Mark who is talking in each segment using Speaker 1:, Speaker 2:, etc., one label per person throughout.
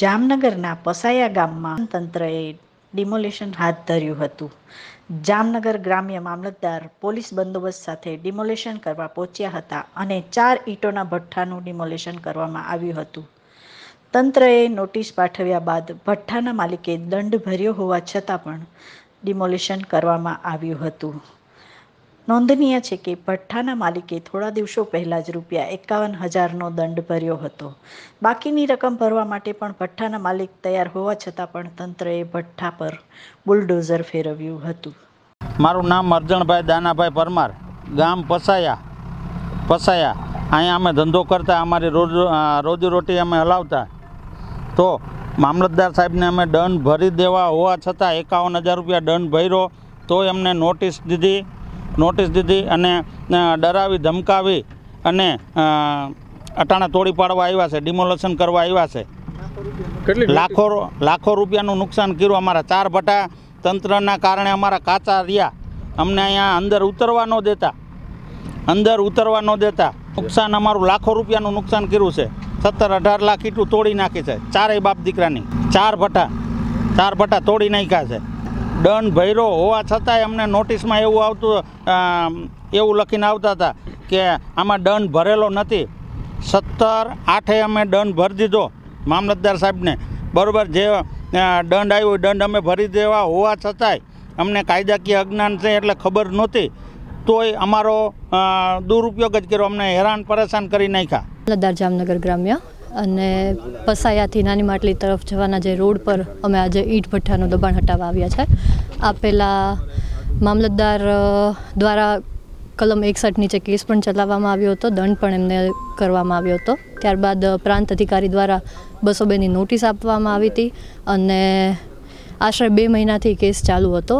Speaker 1: જામનગરના પસાયા ગામમાં તંત્રએ ડિમોલેશન હાથ ધર્યું હતું જામનગર ગ્રામ્ય મામલતદાર પોલીસ બંદોબસ્ત સાથે ડિમોલેશન કરવા પહોંચ્યા હતા અને ચાર ઈંટોના ભઠ્ઠાનું ડિમોલેશન કરવામાં આવ્યું હતું તંત્રએ નોટિસ પાઠવ્યા બાદ ભઠ્ઠાના માલિકે દંડ ભર્યો હોવા છતાં પણ ડિમોલેશન કરવામાં આવ્યું હતું નોંધનીય છે કે ભઠ્ઠાના માલિકે થોડા દિવસો પહેલાં જ રૂપિયા એકાવન હજારનો દંડ ભર્યો હતો બાકીની રકમ ભરવા માટે પણ ભઠ્ઠાના માલિક તૈયાર હોવા છતાં પણ તંત્રએ ભઠ્ઠા પર બુલડોઝર
Speaker 2: ફેરવ્યું હતું મારું નામ અરજણભાઈ દાનાભાઈ પરમાર ગામ પસાયા પસાયા અહીંયા અમે ધંધો કરતા અમારી રોજ રોજીરોટી અમે હલાવતા તો મામલતદાર સાહેબને અમે દંડ ભરી દેવા હોવા છતાં એકાવન હજાર રૂપિયા દંડ ભર્યો તો એમને નોટિસ દીધી નોટિસ દીધી અને ડરાવી ધમકાવી અને અટાણા તોડી પાડવા આવ્યા છે ડિમોલેશન કરવા આવ્યા છે લાખો લાખો રૂપિયાનું નુકસાન કર્યું અમારા ચાર ભટ્ટા તંત્રના કારણે અમારા કાચા રહ્યા અમને અહીંયા અંદર ઉતરવા ન દેતા અંદર ઉતરવા ન દેતા નુકસાન અમારું લાખો રૂપિયાનું નુકસાન કર્યું છે સત્તર અઢાર લાખ એટલું તોડી નાખી છે ચારેય બાપ દીકરાની ચાર ભટ્ટા ચાર ભટ્ટા તોડી નાખ્યા છે દંડ ભર્યો હોવા છતાંય અમને નોટિસમાં એવું આવતું એવું લખીને આવતા હતા કે આમાં દંડ ભરેલો નથી સત્તર આઠે અમે દંડ ભરી દીધો મામલતદાર સાહેબને બરાબર જે દંડ આવ્યો દંડ અમે ભરી દેવા હોવા છતાંય અમને કાયદાકીય અજ્ઞાન છે એટલે ખબર નહોતી તોય અમારો દુરુપયોગ જ કર્યો અમને હેરાન પરેશાન કરી નાખ્યા
Speaker 3: જામનગર ગ્રામ્ય અને પસાયાથી નાની માટલી તરફ જવાના જે રોડ પર અમે આજે ઈટ ભઠ્ઠાનું દબાણ હટાવવા આવ્યા છે આ પહેલાં મામલતદાર દ્વારા કલમ એકસઠ નીચે કેસ પણ ચલાવવામાં આવ્યો હતો દંડ પણ એમને કરવામાં આવ્યો હતો ત્યારબાદ પ્રાંત અધિકારી દ્વારા બસો બેની નોટિસ આપવામાં આવી હતી અને આશરે બે મહિનાથી કેસ ચાલુ હતો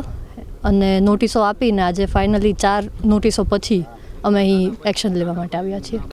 Speaker 3: અને નોટિસો આપીને આજે ફાઇનલી ચાર નોટિસો પછી અમે અહીં એક્શન લેવા માટે આવ્યા છીએ